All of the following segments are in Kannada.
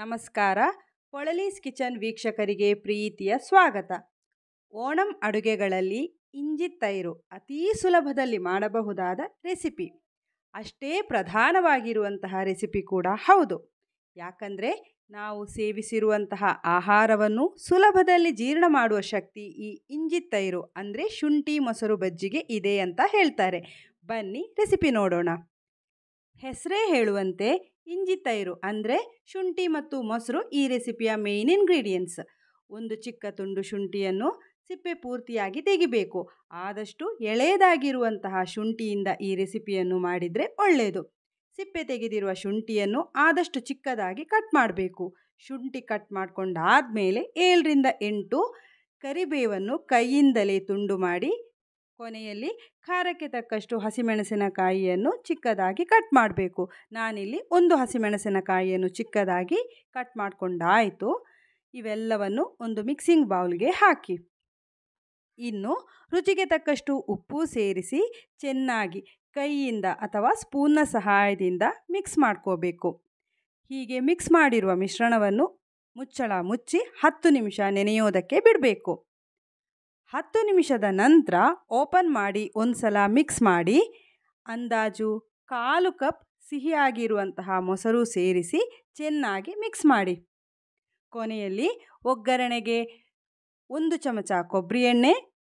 ನಮಸ್ಕಾರ ಪೊಳಲೀಸ್ ಕಿಚನ್ ವೀಕ್ಷಕರಿಗೆ ಪ್ರೀತಿಯ ಸ್ವಾಗತ ಓಣಂ ಅಡುಗೆಗಳಲ್ಲಿ ಇಂಜಿ ತೈರು ಅತೀ ಸುಲಭದಲ್ಲಿ ಮಾಡಬಹುದಾದ ರೆಸಿಪಿ ಅಷ್ಟೇ ಪ್ರಧಾನವಾಗಿರುವಂತಹ ರೆಸಿಪಿ ಕೂಡ ಹೌದು ಯಾಕಂದರೆ ನಾವು ಸೇವಿಸಿರುವಂತಹ ಆಹಾರವನ್ನು ಸುಲಭದಲ್ಲಿ ಜೀರ್ಣ ಮಾಡುವ ಶಕ್ತಿ ಈ ಇಂಜಿ ತೈರು ಅಂದರೆ ಶುಂಠಿ ಮೊಸರು ಬಜ್ಜಿಗೆ ಇದೆ ಅಂತ ಹೇಳ್ತಾರೆ ಬನ್ನಿ ರೆಸಿಪಿ ನೋಡೋಣ ಹೆಸರೇ ಹೇಳುವಂತೆ ಇಂಜಿ ತೈರು ಅಂದರೆ ಶುಂಠಿ ಮತ್ತು ಮೊಸರು ಈ ರೆಸಿಪಿಯ ಮೇನ್ ಇಂಗ್ರೀಡಿಯೆಂಟ್ಸ್ ಒಂದು ಚಿಕ್ಕ ತುಂಡು ಶುಂಠಿಯನ್ನು ಸಿಪ್ಪೆ ಪೂರ್ತಿಯಾಗಿ ತೆಗಿಬೇಕು ಆದಷ್ಟು ಎಳೆಯದಾಗಿರುವಂತಹ ಶುಂಠಿಯಿಂದ ಈ ರೆಸಿಪಿಯನ್ನು ಮಾಡಿದರೆ ಒಳ್ಳೆಯದು ಸಿಪ್ಪೆ ತೆಗೆದಿರುವ ಶುಂಠಿಯನ್ನು ಆದಷ್ಟು ಚಿಕ್ಕದಾಗಿ ಕಟ್ ಮಾಡಬೇಕು ಶುಂಠಿ ಕಟ್ ಮಾಡಿಕೊಂಡಾದ ಮೇಲೆ ಏಳರಿಂದ ಎಂಟು ಕರಿಬೇವನ್ನು ಕೈಯಿಂದಲೇ ತುಂಡು ಮಾಡಿ ಕೊನೆಯಲ್ಲಿ ಖಾರಕ್ಕೆ ತಕ್ಕಷ್ಟು ಹಸಿಮೆಣಸಿನಕಾಯಿಯನ್ನು ಚಿಕ್ಕದಾಗಿ ಕಟ್ ಮಾಡಬೇಕು ನಾನಿಲ್ಲಿ ಒಂದು ಹಸಿಮೆಣಸಿನಕಾಯಿಯನ್ನು ಚಿಕ್ಕದಾಗಿ ಕಟ್ ಮಾಡಿಕೊಂಡಾಯಿತು ಇವೆಲ್ಲವನ್ನು ಒಂದು ಮಿಕ್ಸಿಂಗ್ ಬೌಲ್ಗೆ ಹಾಕಿ ಇನ್ನು ರುಚಿಗೆ ತಕ್ಕಷ್ಟು ಉಪ್ಪು ಸೇರಿಸಿ ಚೆನ್ನಾಗಿ ಕೈಯಿಂದ ಅಥವಾ ಸ್ಪೂನ್ನ ಸಹಾಯದಿಂದ ಮಿಕ್ಸ್ ಮಾಡ್ಕೋಬೇಕು ಹೀಗೆ ಮಿಕ್ಸ್ ಮಾಡಿರುವ ಮಿಶ್ರಣವನ್ನು ಮುಚ್ಚಳ ಮುಚ್ಚಿ ಹತ್ತು ನಿಮಿಷ ನೆನೆಯೋದಕ್ಕೆ ಬಿಡಬೇಕು ಹತ್ತು ನಿಮಿಷದ ನಂತರ ಓಪನ್ ಮಾಡಿ ಒಂದು ಸಲ ಮಿಕ್ಸ್ ಮಾಡಿ ಅಂದಾಜು ಕಾಲು ಕಪ್ ಸಿಹಿಯಾಗಿರುವಂತಹ ಮೊಸರು ಸೇರಿಸಿ ಚೆನ್ನಾಗಿ ಮಿಕ್ಸ್ ಮಾಡಿ ಕೊನೆಯಲ್ಲಿ ಒಗ್ಗರಣೆಗೆ ಒಂದು ಚಮಚ ಕೊಬ್ಬರಿ ಎಣ್ಣೆ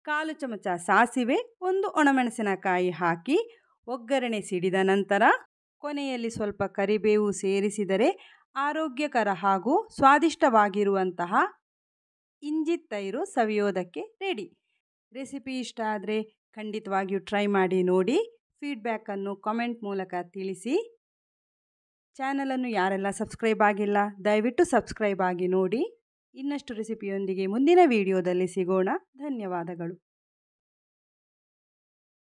ಕಾಲು ಚಮಚ ಸಾಸಿವೆ ಒಂದು ಒಣಮೆಣಸಿನಕಾಯಿ ಹಾಕಿ ಒಗ್ಗರಣೆ ಸಿಡಿದ ನಂತರ ಕೊನೆಯಲ್ಲಿ ಸ್ವಲ್ಪ ಕರಿಬೇವು ಸೇರಿಸಿದರೆ ಆರೋಗ್ಯಕರ ಹಾಗೂ ಸ್ವಾದಿಷ್ಟವಾಗಿರುವಂತಹ ಇಂಜಿ ತೈರು ಸವಿಯೋದಕ್ಕೆ ರೆಡಿ ರೆಸಿಪಿ ಇಷ್ಟ ಆದರೆ ಖಂಡಿತವಾಗಿಯೂ ಟ್ರೈ ಮಾಡಿ ನೋಡಿ ಫೀಡ್ಬ್ಯಾಕನ್ನು ಕಾಮೆಂಟ್ ಮೂಲಕ ತಿಳಿಸಿ ಚಾನಲನ್ನು ಯಾರೆಲ್ಲ ಸಬ್ಸ್ಕ್ರೈಬ್ ಆಗಿಲ್ಲ ದಯವಿಟ್ಟು ಸಬ್ಸ್ಕ್ರೈಬ್ ಆಗಿ ನೋಡಿ ಇನ್ನಷ್ಟು ರೆಸಿಪಿಯೊಂದಿಗೆ ಮುಂದಿನ ವಿಡಿಯೋದಲ್ಲಿ ಸಿಗೋಣ ಧನ್ಯವಾದಗಳು